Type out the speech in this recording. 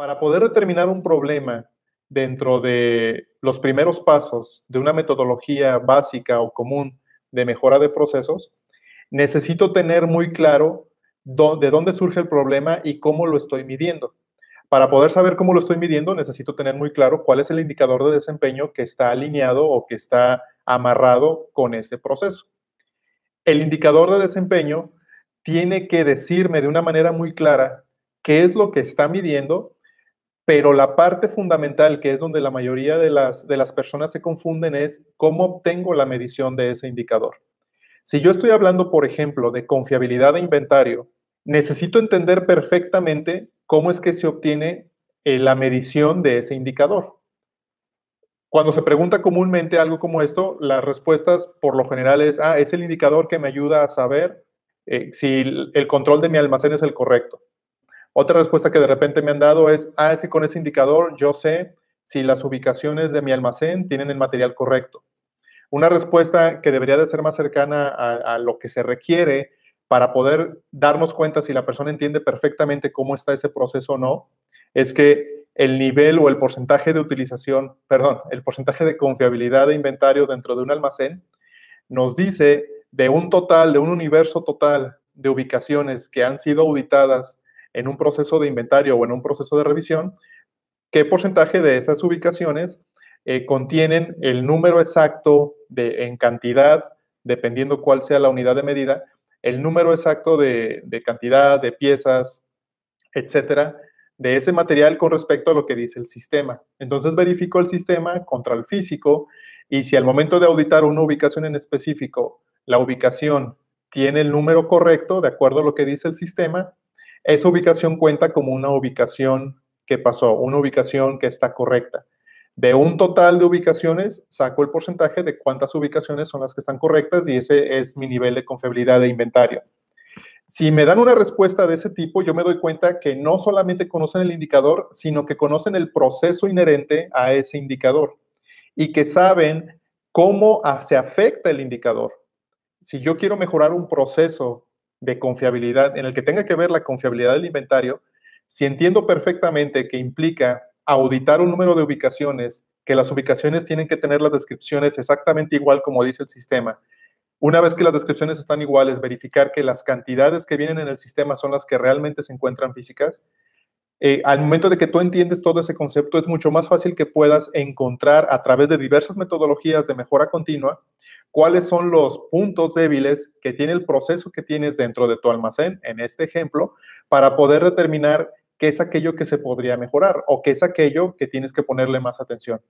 para poder determinar un problema dentro de los primeros pasos de una metodología básica o común de mejora de procesos, necesito tener muy claro de dónde surge el problema y cómo lo estoy midiendo. Para poder saber cómo lo estoy midiendo, necesito tener muy claro cuál es el indicador de desempeño que está alineado o que está amarrado con ese proceso. El indicador de desempeño tiene que decirme de una manera muy clara qué es lo que está midiendo pero la parte fundamental, que es donde la mayoría de las, de las personas se confunden, es cómo obtengo la medición de ese indicador. Si yo estoy hablando, por ejemplo, de confiabilidad de inventario, necesito entender perfectamente cómo es que se obtiene eh, la medición de ese indicador. Cuando se pregunta comúnmente algo como esto, las respuestas por lo general es, ah, es el indicador que me ayuda a saber eh, si el control de mi almacén es el correcto. Otra respuesta que de repente me han dado es, ah, es con ese indicador yo sé si las ubicaciones de mi almacén tienen el material correcto. Una respuesta que debería de ser más cercana a, a lo que se requiere para poder darnos cuenta si la persona entiende perfectamente cómo está ese proceso o no, es que el nivel o el porcentaje de utilización, perdón, el porcentaje de confiabilidad de inventario dentro de un almacén nos dice de un total, de un universo total de ubicaciones que han sido auditadas en un proceso de inventario o en un proceso de revisión, qué porcentaje de esas ubicaciones eh, contienen el número exacto de, en cantidad, dependiendo cuál sea la unidad de medida, el número exacto de, de cantidad, de piezas, etcétera, de ese material con respecto a lo que dice el sistema. Entonces verifico el sistema contra el físico y si al momento de auditar una ubicación en específico, la ubicación tiene el número correcto de acuerdo a lo que dice el sistema, esa ubicación cuenta como una ubicación que pasó, una ubicación que está correcta. De un total de ubicaciones, saco el porcentaje de cuántas ubicaciones son las que están correctas y ese es mi nivel de confiabilidad de inventario. Si me dan una respuesta de ese tipo, yo me doy cuenta que no solamente conocen el indicador, sino que conocen el proceso inherente a ese indicador y que saben cómo se afecta el indicador. Si yo quiero mejorar un proceso de confiabilidad, en el que tenga que ver la confiabilidad del inventario, si entiendo perfectamente que implica auditar un número de ubicaciones, que las ubicaciones tienen que tener las descripciones exactamente igual como dice el sistema. Una vez que las descripciones están iguales, verificar que las cantidades que vienen en el sistema son las que realmente se encuentran físicas. Eh, al momento de que tú entiendes todo ese concepto, es mucho más fácil que puedas encontrar a través de diversas metodologías de mejora continua cuáles son los puntos débiles que tiene el proceso que tienes dentro de tu almacén, en este ejemplo, para poder determinar qué es aquello que se podría mejorar o qué es aquello que tienes que ponerle más atención.